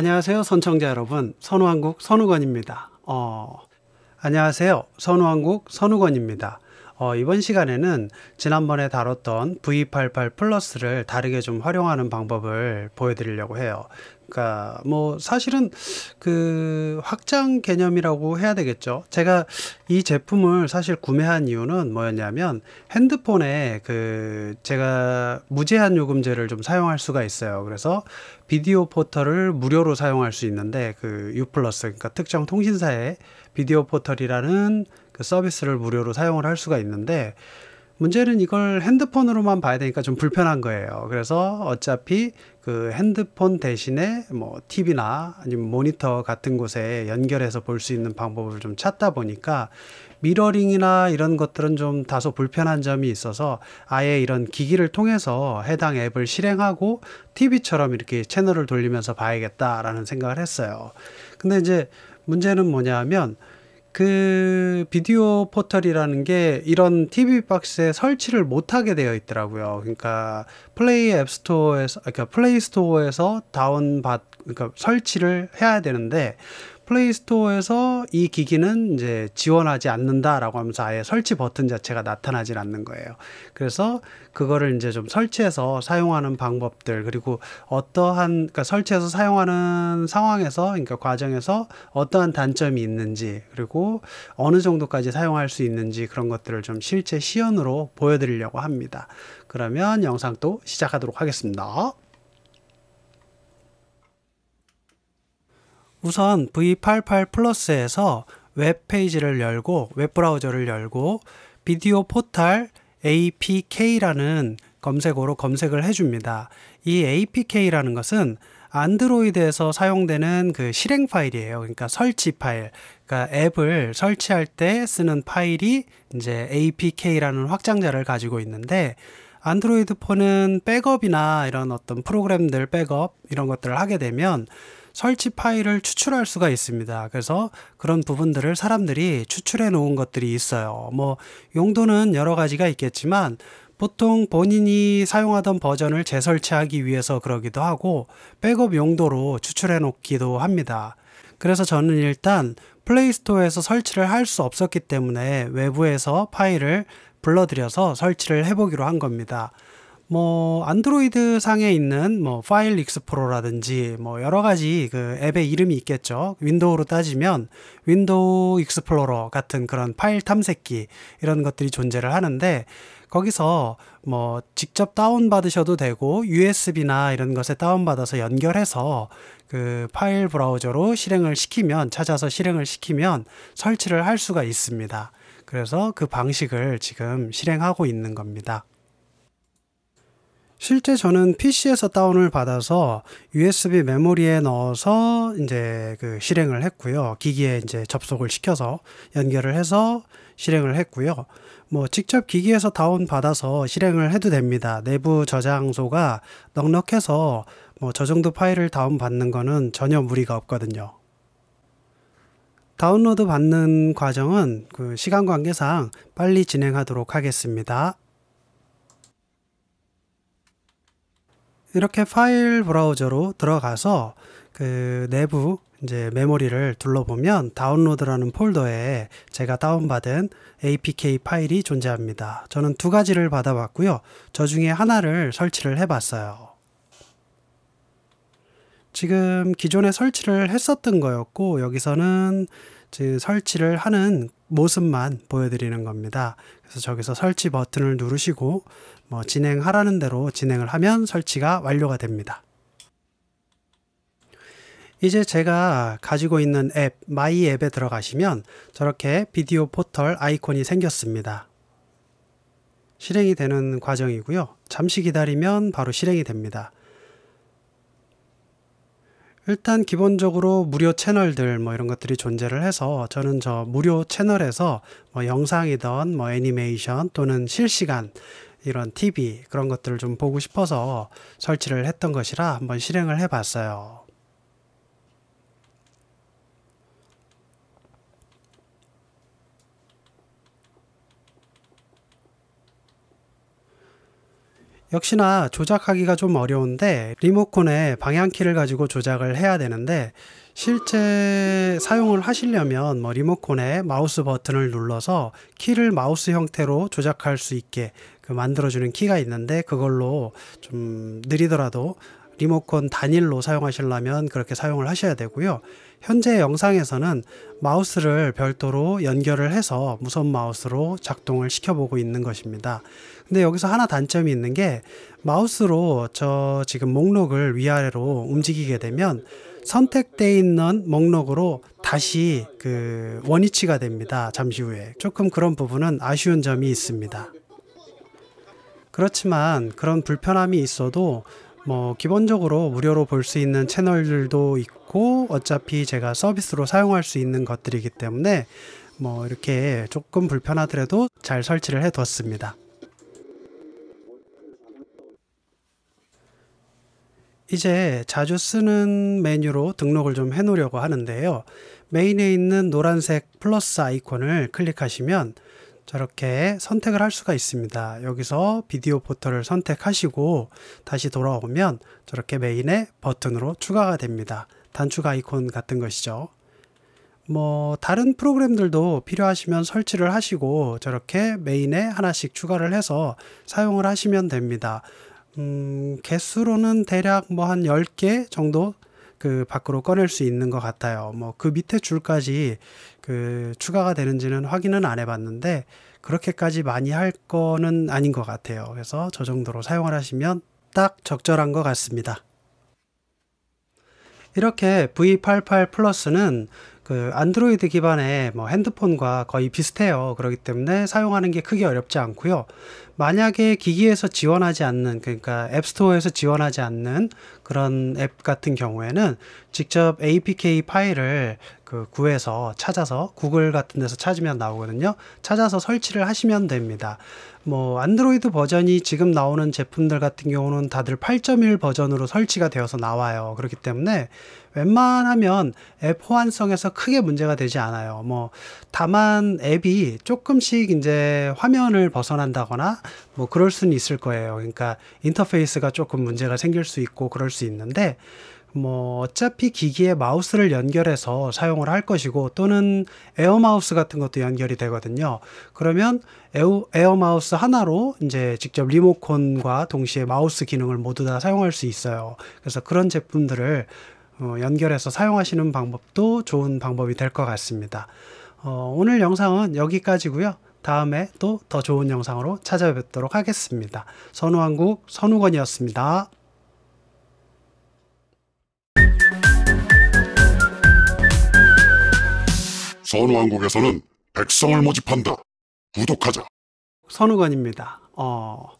안녕하세요, 선청자 여러분. 선우한국 선우건입니다. 어, 안녕하세요, 선우한국 선우건입니다. 어, 이번 시간에는 지난번에 다뤘던 V88 플러스를 다르게 좀 활용하는 방법을 보여드리려고 해요. 그러니까 뭐 사실은 그 확장 개념이라고 해야 되겠죠. 제가 이 제품을 사실 구매한 이유는 뭐였냐면 핸드폰에 그 제가 무제한 요금제를 좀 사용할 수가 있어요. 그래서 비디오 포털을 무료로 사용할 수 있는데 그 유플러스 그러니까 특정 통신사의 비디오 포털이라는 그 서비스를 무료로 사용을 할 수가 있는데 문제는 이걸 핸드폰으로만 봐야 되니까 좀 불편한 거예요. 그래서 어차피 그 핸드폰 대신에 뭐 TV나 아니면 모니터 같은 곳에 연결해서 볼 수 있는 방법을 좀 찾다 보니까 미러링이나 이런 것들은 좀 다소 불편한 점이 있어서 아예 이런 기기를 통해서 해당 앱을 실행하고 TV처럼 이렇게 채널을 돌리면서 봐야겠다라는 생각을 했어요. 근데 이제 문제는 뭐냐 하면 그 비디오 포털이라는 게 이런 TV 박스에 설치를 못하게 되어 있더라고요. 그러니까 플레이 앱 스토어에서, 그러니까 플레이 스토어에서 다운받, 그러니까 설치를 해야 되는데 플레이스토어에서 이 기기는 이제 지원하지 않는다라고 하면서 아예 설치 버튼 자체가 나타나질 않는 거예요. 그래서 그거를 이제 좀 설치해서 사용하는 방법들 그리고 어떠한 그러니까 설치해서 사용하는 상황에서 그러니까 과정에서 어떠한 단점이 있는지 그리고 어느 정도까지 사용할 수 있는지 그런 것들을 좀 실제 시연으로 보여드리려고 합니다. 그러면 영상 또 시작하도록 하겠습니다. 우선 V88 플러스에서 웹페이지를 열고 웹브라우저를 열고 비디오 포탈 apk라는 검색어로 검색을 해줍니다. 이 apk라는 것은 안드로이드에서 사용되는 그 실행 파일이에요. 그러니까 설치 파일. 그러니까 앱을 설치할 때 쓰는 파일이 이제 apk라는 확장자를 가지고 있는데 안드로이드 폰은 백업이나 이런 어떤 프로그램들 백업 이런 것들을 하게 되면 설치 파일을 추출할 수가 있습니다. 그래서 그런 부분들을 사람들이 추출해 놓은 것들이 있어요. 뭐 용도는 여러 가지가 있겠지만 보통 본인이 사용하던 버전을 재설치하기 위해서 그러기도 하고 백업 용도로 추출해 놓기도 합니다. 그래서 저는 일단 플레이스토어에서 설치를 할 수 없었기 때문에 외부에서 파일을 불러들여서 설치를 해보기로 한 겁니다. 뭐 안드로이드 상에 있는 뭐 파일 익스플로라든지 뭐 여러 가지 그 앱의 이름이 있겠죠. 윈도우로 따지면 윈도우 익스플로러 같은 그런 파일 탐색기 이런 것들이 존재를 하는데 거기서 뭐 직접 다운 받으셔도 되고 USB나 이런 것에 다운 받아서 연결해서 그 파일 브라우저로 실행을 시키면 찾아서 실행을 시키면 설치를 할 수가 있습니다. 그래서 그 방식을 지금 실행하고 있는 겁니다. 실제 저는 PC에서 다운을 받아서 USB 메모리에 넣어서 이제 그 실행을 했고요. 기기에 이제 접속을 시켜서 연결을 해서 실행을 했고요. 뭐 직접 기기에서 다운 받아서 실행을 해도 됩니다. 내부 저장소가 넉넉해서 뭐 저 정도 파일을 다운 받는 거는 전혀 무리가 없거든요. 다운로드 받는 과정은 그 시간 관계상 빨리 진행하도록 하겠습니다. 이렇게 파일 브라우저로 들어가서 그 내부 이제 메모리를 둘러보면 다운로드라는 폴더에 제가 다운받은 APK 파일이 존재합니다. 저는 두 가지를 받아봤고요. 저 중에 하나를 설치를 해봤어요. 지금 기존에 설치를 했었던 거였고 여기서는 즉 설치를 하는 모습만 보여드리는 겁니다. 그래서 저기서 설치 버튼을 누르시고 뭐 진행하라는 대로 진행을 하면 설치가 완료가 됩니다. 이제 제가 가지고 있는 앱 마이 앱에 들어가시면 저렇게 비디오 포털 아이콘이 생겼습니다. 실행이 되는 과정이고요. 잠시 기다리면 바로 실행이 됩니다. 일단 기본적으로 무료 채널들 뭐 이런 것들이 존재를 해서 저는 저 무료 채널에서 뭐 영상이던 뭐 애니메이션 또는 실시간 이런 TV 그런 것들을 좀 보고 싶어서 설치를 했던 것이라 한번 실행을 해 봤어요. 역시나 조작하기가 좀 어려운데 리모컨에 방향키를 가지고 조작을 해야 되는데 실제 사용을 하시려면 뭐리모컨에 마우스 버튼을 눌러서 키를 마우스 형태로 조작할 수 있게 그 만들어주는 키가 있는데 그걸로 좀 느리더라도 리모컨 단일로 사용하시려면 그렇게 사용을 하셔야 되고요. 현재 영상에서는 마우스를 별도로 연결을 해서 무선 마우스로 작동을 시켜보고 있는 것입니다. 근데 여기서 하나 단점이 있는 게 마우스로 저 지금 목록을 위아래로 움직이게 되면 선택되어 있는 목록으로 다시 그 원위치가 됩니다. 잠시 후에. 조금 그런 부분은 아쉬운 점이 있습니다. 그렇지만 그런 불편함이 있어도 뭐 기본적으로 무료로 볼 수 있는 채널들도 있고 있고 어차피 제가 서비스로 사용할 수 있는 것들이기 때문에 뭐 이렇게 조금 불편하더라도 잘 설치를 해 뒀습니다. 이제 자주 쓰는 메뉴로 등록을 좀 해 놓으려고 하는데요. 메인에 있는 노란색 플러스 아이콘을 클릭하시면 저렇게 선택을 할 수가 있습니다. 여기서 비디오 포털을 선택하시고 다시 돌아오면 저렇게 메인에 버튼으로 추가가 됩니다. 단축 아이콘 같은 것이죠. 뭐 다른 프로그램들도 필요하시면 설치를 하시고 저렇게 메인에 하나씩 추가를 해서 사용을 하시면 됩니다. 음, 개수로는 대략 뭐 한 10개 정도 그 밖으로 꺼낼 수 있는 것 같아요. 뭐 그 밑에 줄까지 그 추가가 되는지는 확인은 안 해봤는데 그렇게까지 많이 할 거는 아닌 것 같아요. 그래서 저 정도로 사용을 하시면 딱 적절한 것 같습니다. 이렇게 V88 플러스는 그 안드로이드 기반의 뭐 핸드폰과 거의 비슷해요. 그렇기 때문에 사용하는 게 크게 어렵지 않고요. 만약에 기기에서 지원하지 않는 그러니까 앱스토어에서 지원하지 않는 그런 앱 같은 경우에는 직접 APK 파일을 그 구해서 찾아서 구글 같은 데서 찾으면 나오거든요. 찾아서 설치를 하시면 됩니다. 뭐 안드로이드 버전이 지금 나오는 제품들 같은 경우는 다들 8.1 버전으로 설치가 되어서 나와요. 그렇기 때문에 웬만하면 앱 호환성에서 크게 문제가 되지 않아요. 뭐 다만 앱이 조금씩 이제 화면을 벗어난다거나 뭐 그럴 수는 있을 거예요. 그러니까 인터페이스가 조금 문제가 생길 수 있고 그럴 수 있는데 뭐 어차피 기기에 마우스를 연결해서 사용을 할 것이고 또는 에어 마우스 같은 것도 연결이 되거든요. 그러면 에어, 에어 마우스 하나로 이제 직접 리모컨과 동시에 마우스 기능을 모두 다 사용할 수 있어요. 그래서 그런 제품들을 어, 연결해서 사용하시는 방법도 좋은 방법이 될 것 같습니다. 어, 오늘 영상은 여기까지고요. 다음에 또 더 좋은 영상으로 찾아뵙도록 하겠습니다. 선우한국 선우건이었습니다. 선왕국에서는 백성을 모집한다. 구독하자. 선우관입니다. 어...